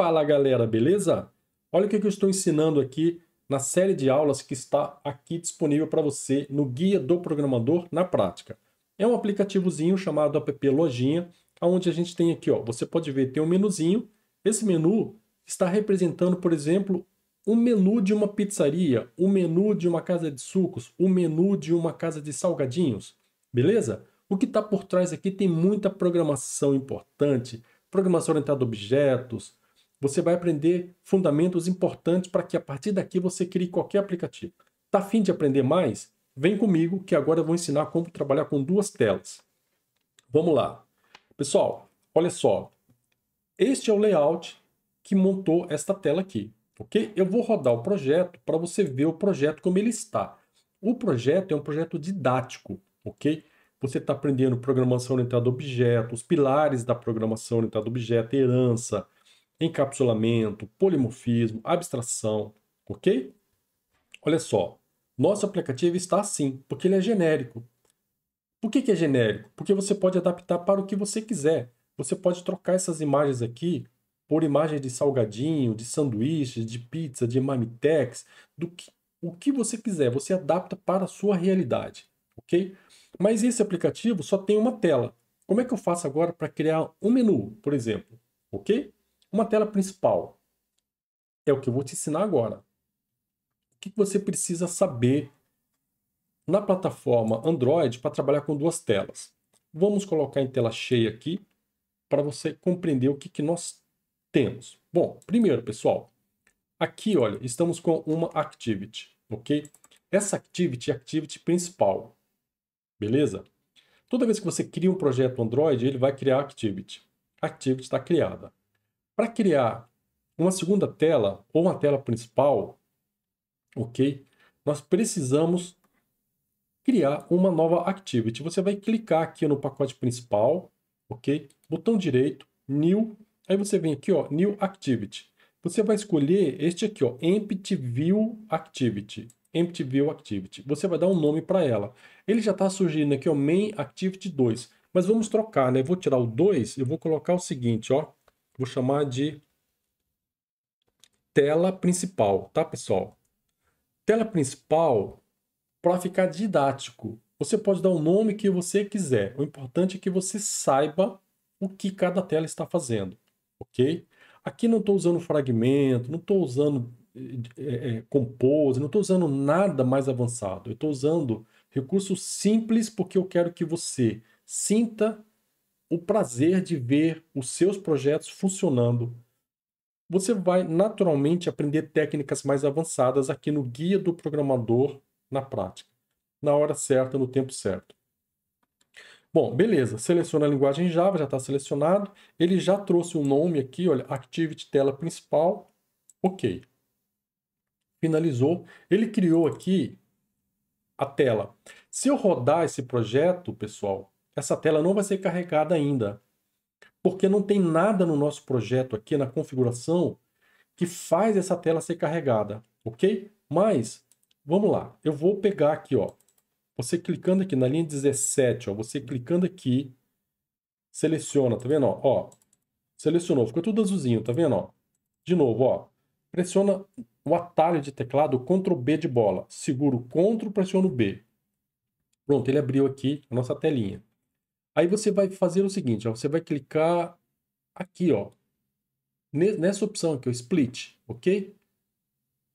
Fala galera, beleza? Olha o que eu estou ensinando aqui na série de aulas que está aqui disponível para você no Guia do Programador na Prática. É um aplicativozinho chamado App Lojinha, onde a gente tem aqui, ó, você pode ver, tem um menuzinho. Esse menu está representando, por exemplo, o menu de uma pizzaria, o menu de uma casa de sucos, o menu de uma casa de salgadinhos, beleza? O que está por trás aqui tem muita programação importante, programação orientada a objetos, você vai aprender fundamentos importantes para que a partir daqui você crie qualquer aplicativo. Tá afim de aprender mais? Vem comigo que agora eu vou ensinar como trabalhar com duas telas. Vamos lá. Pessoal, olha só. Este é o layout que montou esta tela aqui, ok? Eu vou rodar o projeto para você ver o projeto como ele está. O projeto é um projeto didático, ok? Você está aprendendo programação orientada a objetos, os pilares da programação orientada a objeto, herança, encapsulamento, polimorfismo, abstração, ok? Olha só, nosso aplicativo está assim, porque ele é genérico. Por que, que é genérico? Porque você pode adaptar para o que você quiser. Você pode trocar essas imagens aqui por imagens de salgadinho, de sanduíches, de pizza, de mamitex, do que, o que você quiser. Você adapta para a sua realidade, ok? Mas esse aplicativo só tem uma tela. Como é que eu faço agora para criar um menu, por exemplo? Ok? Uma tela principal é o que eu vou te ensinar agora. O que você precisa saber na plataforma Android para trabalhar com duas telas. Vamos colocar em tela cheia aqui para você compreender o que, que nós temos. Bom, primeiro, pessoal, aqui, olha, estamos com uma activity, ok? Essa activity é a activity principal, beleza? Toda vez que você cria um projeto Android, ele vai criar activity. A activity está criada. Para criar uma segunda tela ou uma tela principal, ok? Nós precisamos criar uma nova activity. Você vai clicar aqui no pacote principal, ok? Botão direito, New. Aí você vem aqui, ó, New Activity. Você vai escolher este aqui, ó, Empty View Activity. Empty View Activity. Você vai dar um nome para ela. Ele já está surgindo aqui, ó, Main Activity 2. Mas vamos trocar, né? Eu vou tirar o 2 e vou colocar o seguinte, ó. Vou chamar de tela principal, tá, pessoal? Tela principal, para ficar didático, você pode dar o nome que você quiser. O importante é que você saiba o que cada tela está fazendo, ok? Aqui não estou usando fragmento, não estou usando é, é, compose, não estou usando nada mais avançado. Eu estou usando recursos simples porque eu quero que você sinta o prazer de ver os seus projetos funcionando. Você vai naturalmente aprender técnicas mais avançadas aqui no Guia do Programador na prática, na hora certa, no tempo certo. Bom, beleza, seleciona a linguagem Java, já está selecionado. Ele já trouxe o um nome aqui, olha, Activity Tela Principal. Ok. Finalizou. Ele criou aqui a tela. Se eu rodar esse projeto, pessoal, essa tela não vai ser carregada ainda, porque não tem nada no nosso projeto aqui na configuração que faz essa tela ser carregada, ok? Mas, vamos lá, eu vou pegar aqui, ó, você clicando aqui na linha 17, ó, você clicando aqui, seleciona, tá vendo, ó, selecionou, ficou tudo azulzinho, tá vendo, ó? De novo, ó, pressiona o atalho de teclado Ctrl B de bola, seguro Ctrl, pressiona o B. Pronto, ele abriu aqui a nossa telinha. Aí você vai fazer o seguinte, ó, você vai clicar aqui, ó, nessa opção aqui, o split, ok?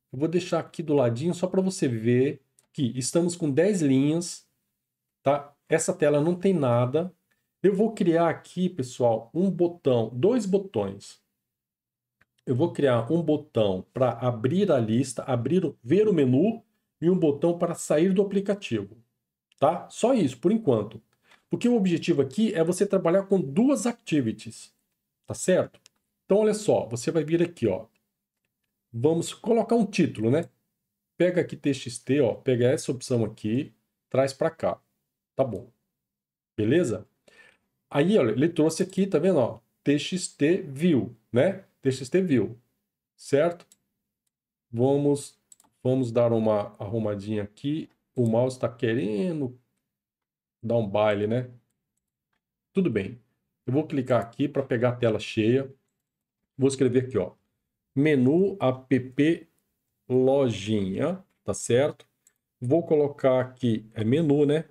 Eu vou deixar aqui do ladinho só para você ver que estamos com 10 linhas, tá? Essa tela não tem nada. Eu vou criar aqui, pessoal, um botão, dois botões. Eu vou criar um botão para abrir a lista, abrir, ver o menu e um botão para sair do aplicativo, tá? Só isso, por enquanto. Porque o objetivo aqui é você trabalhar com duas activities, tá certo? Então, olha só, você vai vir aqui, ó. Vamos colocar um título, né? Pega aqui TXT, ó, pega essa opção aqui, traz para cá. Tá bom. Beleza? Aí, olha, ele trouxe aqui, tá vendo, ó, TXT view, né? TXT view, certo? Vamos, vamos dar uma arrumadinha aqui. O mouse está querendo dar um baile, né? Tudo bem. Eu vou clicar aqui para pegar a tela cheia. Vou escrever aqui, ó. Menu app lojinha, tá certo? Vou colocar aqui, é menu, né?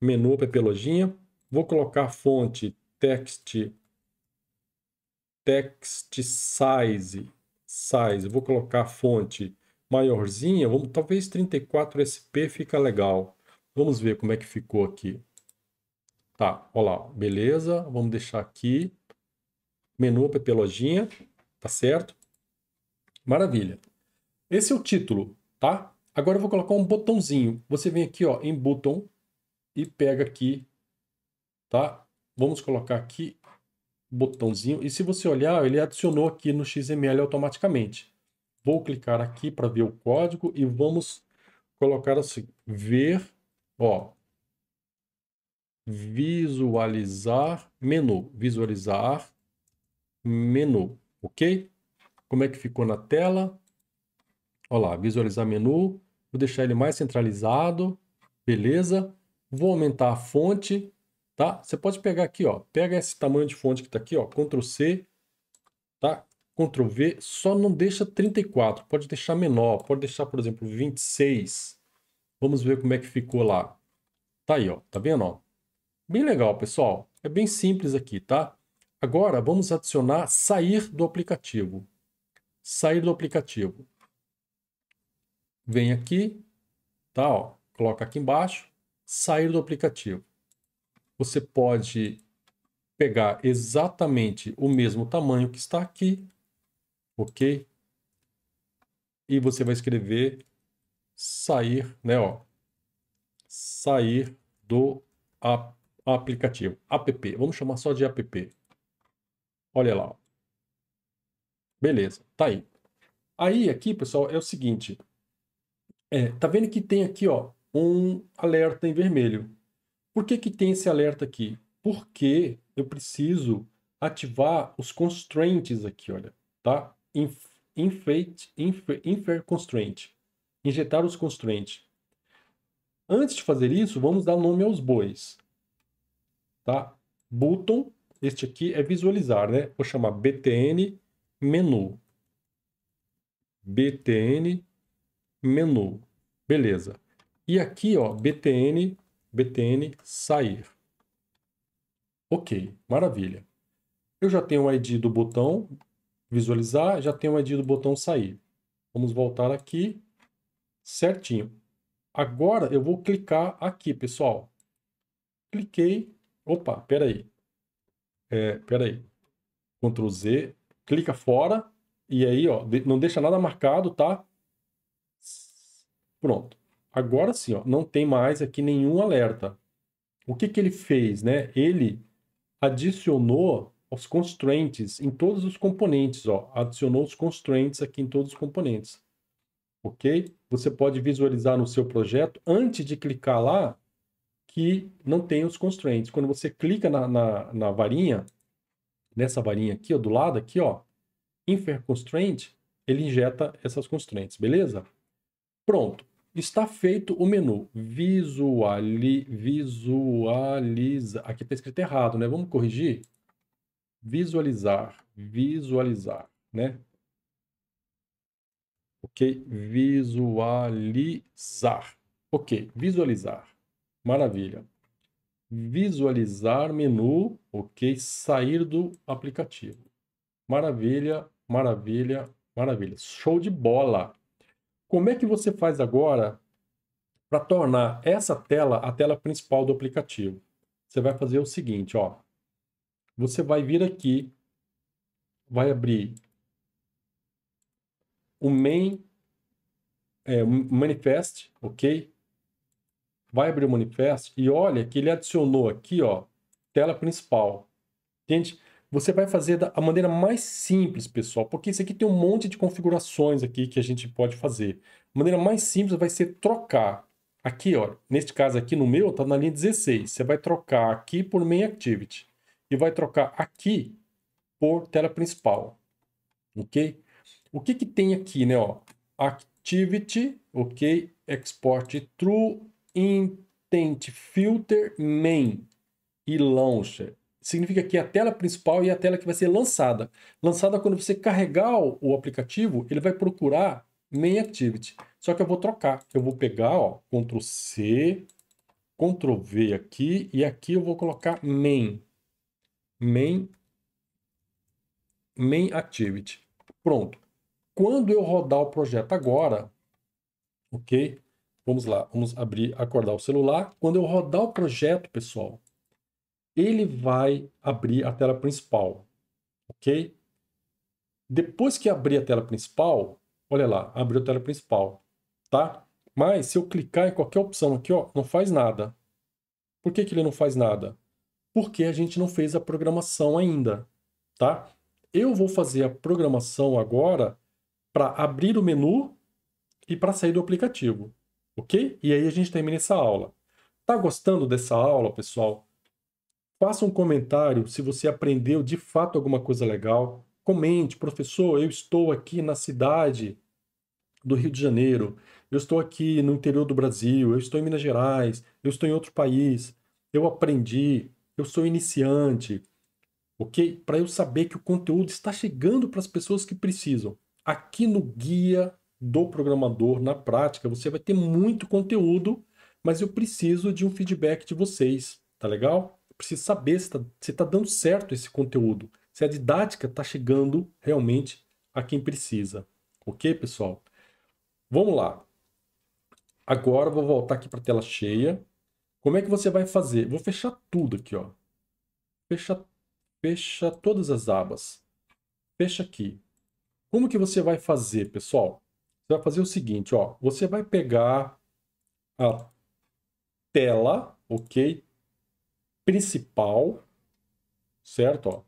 Menu app lojinha. Vou colocar fonte text text size size. Vou colocar fonte maiorzinha, vamos, talvez 34 SP fica legal. Vamos ver como é que ficou aqui. Tá, olha lá, beleza. Vamos deixar aqui. Menu PP tá certo? Maravilha. Esse é o título, tá? Agora eu vou colocar um botãozinho. Você vem aqui, ó, em button e pega aqui, tá? Vamos colocar aqui botãozinho. E se você olhar, ele adicionou aqui no XML automaticamente. Vou clicar aqui para ver o código e vamos colocar assim, ver Ó, visualizar menu, visualizar menu, ok? Como é que ficou na tela? Olha lá, visualizar menu, vou deixar ele mais centralizado, beleza? Vou aumentar a fonte, tá? Você pode pegar aqui, ó, pega esse tamanho de fonte que tá aqui, ó, Ctrl C, tá? Ctrl V, só não deixa 34, pode deixar menor, pode deixar, por exemplo, 26, Vamos ver como é que ficou lá. Tá aí, ó. Tá vendo, ó? Bem legal, pessoal. É bem simples aqui, tá? Agora, vamos adicionar sair do aplicativo. Sair do aplicativo. Vem aqui, tá? Ó, coloca aqui embaixo, sair do aplicativo. Você pode pegar exatamente o mesmo tamanho que está aqui, ok? E você vai escrever sair, né, ó, sair do ap aplicativo, app, vamos chamar só de app. Olha lá, ó. beleza, tá aí. Aí aqui, pessoal, é o seguinte, é, tá vendo que tem aqui, ó, um alerta em vermelho. Por que que tem esse alerta aqui? Porque eu preciso ativar os constraints aqui, olha, tá? Inf, infate, infer, infer constraint injetar os constituintes. Antes de fazer isso, vamos dar nome aos bois. Tá? Button, este aqui é visualizar, né? Vou chamar btn menu. btn menu. Beleza. E aqui, ó, btn, btn sair. Ok, maravilha. Eu já tenho o ID do botão visualizar, já tenho o ID do botão sair. Vamos voltar aqui certinho. Agora eu vou clicar aqui, pessoal. Cliquei. Opa, peraí. É, peraí. Ctrl Z, clica fora. E aí, ó, não deixa nada marcado, tá? Pronto. Agora sim, ó, não tem mais aqui nenhum alerta. O que, que ele fez, né? Ele adicionou os constraints em todos os componentes, ó. Adicionou os constraints aqui em todos os componentes ok? Você pode visualizar no seu projeto, antes de clicar lá, que não tem os constraints. Quando você clica na, na, na varinha, nessa varinha aqui, ó, do lado aqui, ó, Infer Constraint, ele injeta essas constraints, beleza? Pronto. Está feito o menu. Visuali, visualiza. Aqui está escrito errado, né? Vamos corrigir. Visualizar, visualizar, né? Ok? Visualizar. Ok, visualizar. Maravilha. Visualizar menu, ok? Sair do aplicativo. Maravilha, maravilha, maravilha. Show de bola. Como é que você faz agora para tornar essa tela a tela principal do aplicativo? Você vai fazer o seguinte, ó. Você vai vir aqui, vai abrir o main é, manifest, ok? Vai abrir o manifest e olha que ele adicionou aqui, ó, tela principal. Entende? Você vai fazer da maneira mais simples, pessoal, porque isso aqui tem um monte de configurações aqui que a gente pode fazer. A maneira mais simples vai ser trocar. Aqui, ó, neste caso aqui no meu, tá na linha 16. Você vai trocar aqui por main activity e vai trocar aqui por tela principal, ok? O que, que tem aqui, né? Ó, activity, ok, export true, intent filter main e launcher. Significa que a tela principal e a tela que vai ser lançada. Lançada quando você carregar o aplicativo, ele vai procurar main activity. Só que eu vou trocar. Eu vou pegar, ó, Ctrl C, Ctrl V aqui e aqui eu vou colocar main. Main main activity. Pronto. Quando eu rodar o projeto agora, ok? Vamos lá, vamos abrir, acordar o celular. Quando eu rodar o projeto, pessoal, ele vai abrir a tela principal, ok? Depois que abrir a tela principal, olha lá, abriu a tela principal, tá? Mas se eu clicar em qualquer opção aqui, ó, não faz nada. Por que, que ele não faz nada? Porque a gente não fez a programação ainda, tá? Eu vou fazer a programação agora para abrir o menu e para sair do aplicativo, ok? E aí a gente termina essa aula. Tá gostando dessa aula, pessoal? Faça um comentário se você aprendeu de fato alguma coisa legal. Comente, professor, eu estou aqui na cidade do Rio de Janeiro, eu estou aqui no interior do Brasil, eu estou em Minas Gerais, eu estou em outro país, eu aprendi, eu sou iniciante, ok? Para eu saber que o conteúdo está chegando para as pessoas que precisam aqui no guia do programador na prática, você vai ter muito conteúdo, mas eu preciso de um feedback de vocês, tá legal? Eu preciso saber se está se tá dando certo esse conteúdo, se a didática está chegando realmente a quem precisa, ok, pessoal? Vamos lá. Agora vou voltar aqui para a tela cheia. Como é que você vai fazer? Vou fechar tudo aqui, ó. Fecha, fecha todas as abas. Fecha aqui. Como que você vai fazer, pessoal? Você vai fazer o seguinte, ó. Você vai pegar a tela, ok? Principal, certo? Ó.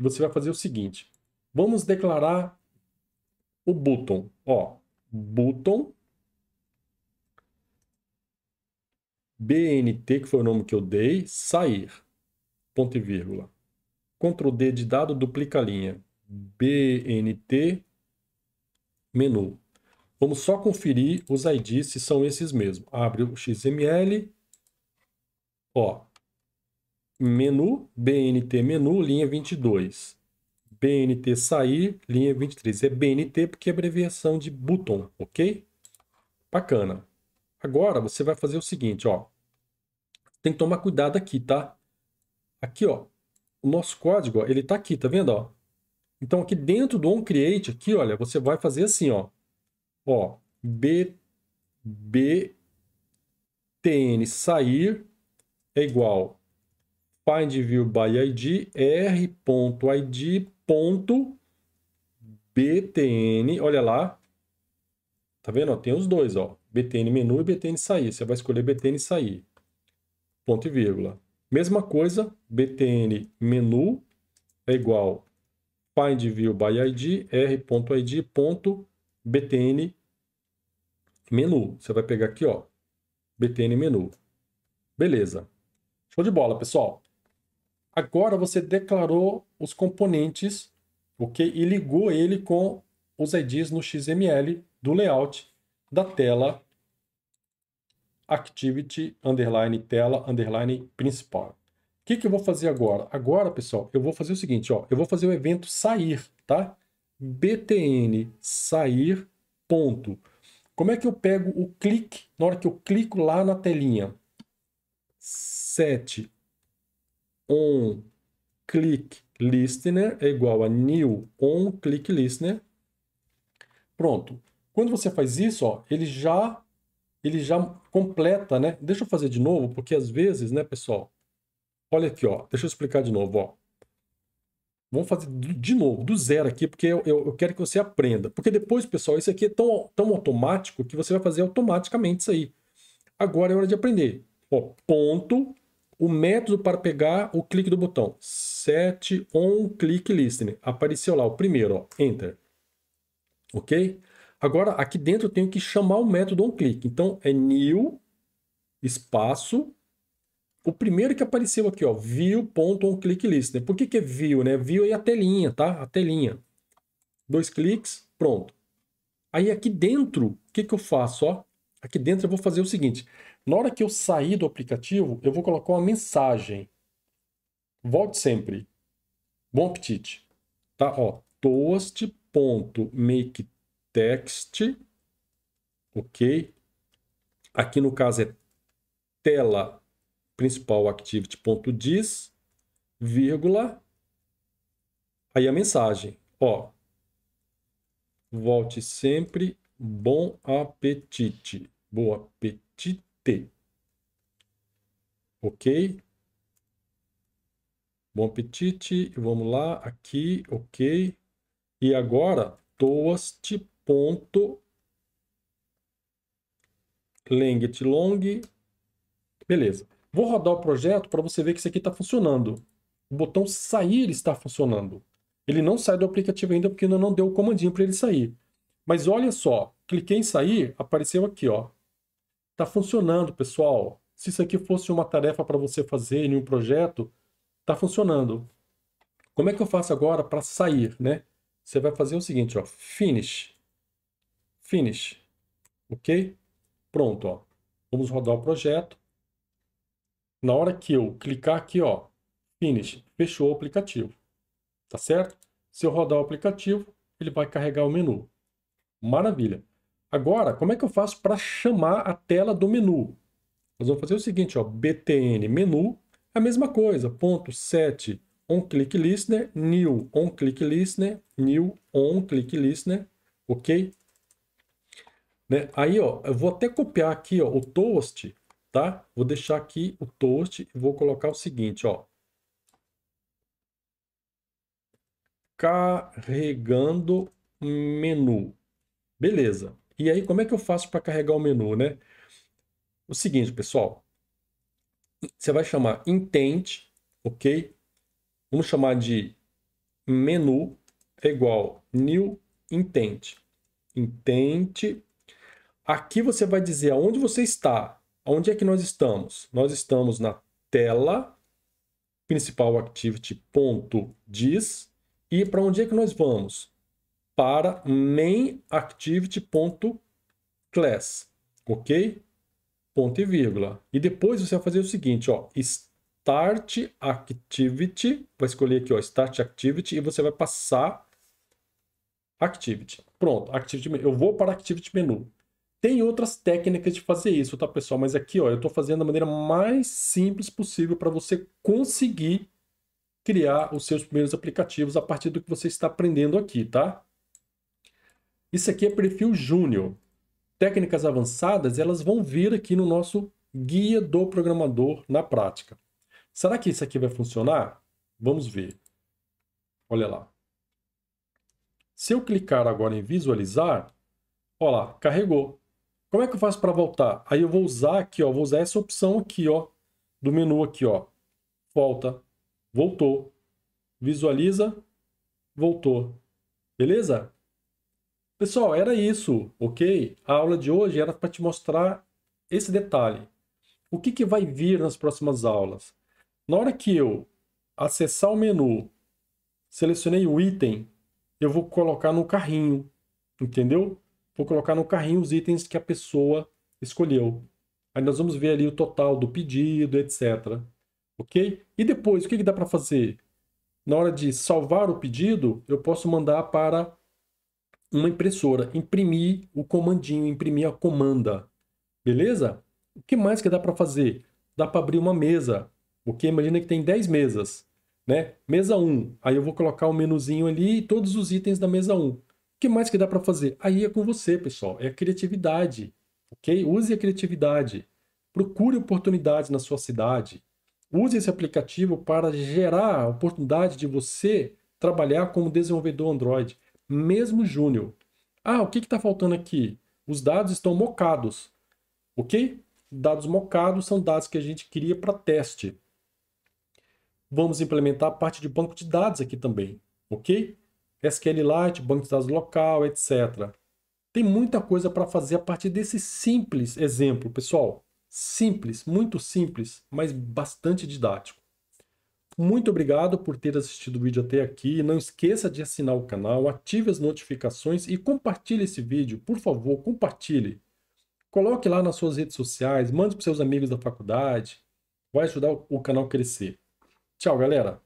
Você vai fazer o seguinte. Vamos declarar o button, ó. Button BNT, que foi o nome que eu dei, sair, ponto e vírgula. Ctrl D de dado, duplica a linha. BNT menu. Vamos só conferir os IDs se são esses mesmos. Abre o XML, ó, menu, BNT menu, linha 22. BNT sair, linha 23. É BNT porque é abreviação de button, ok? Bacana. Agora você vai fazer o seguinte, ó. Tem que tomar cuidado aqui, tá? Aqui, ó. O nosso código, ó, ele tá aqui, tá vendo, ó? Então, aqui dentro do onCreate, aqui, olha, você vai fazer assim, ó. Ó, B, B, TN sair é igual find view by ID, R.ID, ponto, BTN, olha lá. Tá vendo? Ó, tem os dois, ó. BTN menu e BTN sair. Você vai escolher BTN sair. Ponto e vírgula. Mesma coisa, BTN menu é igual PiedView by ID, r.id.btn menu. Você vai pegar aqui, ó, btn menu. Beleza. Show de bola, pessoal. Agora você declarou os componentes, ok? E ligou ele com os IDs no XML do layout da tela activity underline tela underline principal que, que eu vou fazer agora? Agora, pessoal, eu vou fazer o seguinte, ó, eu vou fazer o evento sair, tá? btn sair ponto. Como é que eu pego o clique na hora que eu clico lá na telinha? set on click listener é igual a new on click listener. Pronto. Quando você faz isso, ó, ele já ele já completa, né? Deixa eu fazer de novo, porque às vezes, né, pessoal, Olha aqui, ó. Deixa eu explicar de novo, ó. Vamos fazer de novo, do zero aqui, porque eu, eu, quero que você aprenda. Porque depois, pessoal, isso aqui é tão, tão automático que você vai fazer automaticamente isso aí. Agora é hora de aprender. Ó, ponto, o método para pegar o clique do botão. Set on click listening. Apareceu lá o primeiro, ó, enter. Ok? Agora, aqui dentro eu tenho que chamar o método on click. Então, é new, espaço, o primeiro que apareceu aqui, ó, view.onclickListener. Né? Por que que é view, né? View aí é a telinha, tá? A telinha. Dois cliques, pronto. Aí aqui dentro, o que que eu faço, ó? Aqui dentro eu vou fazer o seguinte. Na hora que eu sair do aplicativo, eu vou colocar uma mensagem. Volte sempre. Bom apetite. Tá, ó, toast.makeText, ok? Aqui no caso é tela principal activity.diz, vírgula, aí a mensagem, ó, volte sempre, bom apetite, bom apetite, ok? Bom apetite, vamos lá, aqui, ok. E agora, toast ponto length long, beleza. Vou rodar o projeto para você ver que isso aqui está funcionando. O botão sair está funcionando. Ele não sai do aplicativo ainda porque ainda não deu o comandinho para ele sair. Mas olha só, cliquei em sair, apareceu aqui, ó. Está funcionando, pessoal. Se isso aqui fosse uma tarefa para você fazer em um projeto, está funcionando. Como é que eu faço agora para sair, né? Você vai fazer o seguinte, ó, finish. Finish. OK? Pronto, ó. Vamos rodar o projeto na hora que eu clicar aqui, ó, Finish, fechou o aplicativo. Tá certo? Se eu rodar o aplicativo, ele vai carregar o menu. Maravilha. Agora, como é que eu faço para chamar a tela do menu? Nós vamos fazer o seguinte, ó, btn menu, é a mesma coisa, ponto click onClickListener, new onClickListener, new onClickListener, ok? Né? Aí, ó, eu vou até copiar aqui ó, o toast tá? Vou deixar aqui o toast e vou colocar o seguinte, ó. Carregando menu. Beleza. E aí, como é que eu faço para carregar o menu, né? O seguinte, pessoal. Você vai chamar intent, ok? Vamos chamar de menu é igual new intent. Intent. Aqui você vai dizer aonde você está. Onde é que nós estamos? Nós estamos na tela principal activity.diz e para onde é que nós vamos? Para main activity.class, ok? Ponto e vírgula. E depois você vai fazer o seguinte, ó, start activity, vai escolher aqui, ó, start activity e você vai passar activity. Pronto, activity, eu vou para activity menu. Tem outras técnicas de fazer isso, tá, pessoal? Mas aqui, ó, eu estou fazendo da maneira mais simples possível para você conseguir criar os seus primeiros aplicativos a partir do que você está aprendendo aqui, tá? Isso aqui é perfil júnior. Técnicas avançadas, elas vão vir aqui no nosso guia do programador na prática. Será que isso aqui vai funcionar? Vamos ver. Olha lá. Se eu clicar agora em visualizar, olha lá, carregou. Como é que eu faço para voltar? Aí eu vou usar aqui, ó, vou usar essa opção aqui, ó, do menu aqui, ó. Volta, voltou, visualiza, voltou. Beleza? Pessoal, era isso, ok? A aula de hoje era para te mostrar esse detalhe. O que, que vai vir nas próximas aulas? Na hora que eu acessar o menu, selecionei o item, eu vou colocar no carrinho, entendeu? vou colocar no carrinho os itens que a pessoa escolheu. Aí nós vamos ver ali o total do pedido, etc. Ok? E depois, o que, que dá para fazer? Na hora de salvar o pedido, eu posso mandar para uma impressora, imprimir o comandinho, imprimir a comanda. Beleza? O que mais que dá para fazer? Dá para abrir uma mesa. Ok? Imagina que tem 10 mesas. Né? Mesa 1. Aí eu vou colocar o um menuzinho ali e todos os itens da mesa 1. O que mais que dá para fazer? Aí é com você, pessoal. É a criatividade, ok? Use a criatividade. Procure oportunidades na sua cidade. Use esse aplicativo para gerar a oportunidade de você trabalhar como desenvolvedor Android, mesmo júnior. Ah, o que está faltando aqui? Os dados estão mocados, ok? Dados mocados são dados que a gente cria para teste. Vamos implementar a parte de banco de dados aqui também, ok? SQLite, banco de dados local, etc. Tem muita coisa para fazer a partir desse simples exemplo, pessoal. Simples, muito simples, mas bastante didático. Muito obrigado por ter assistido o vídeo até aqui. Não esqueça de assinar o canal, ative as notificações e compartilhe esse vídeo. Por favor, compartilhe. Coloque lá nas suas redes sociais, mande para seus amigos da faculdade. Vai ajudar o canal a crescer. Tchau, galera!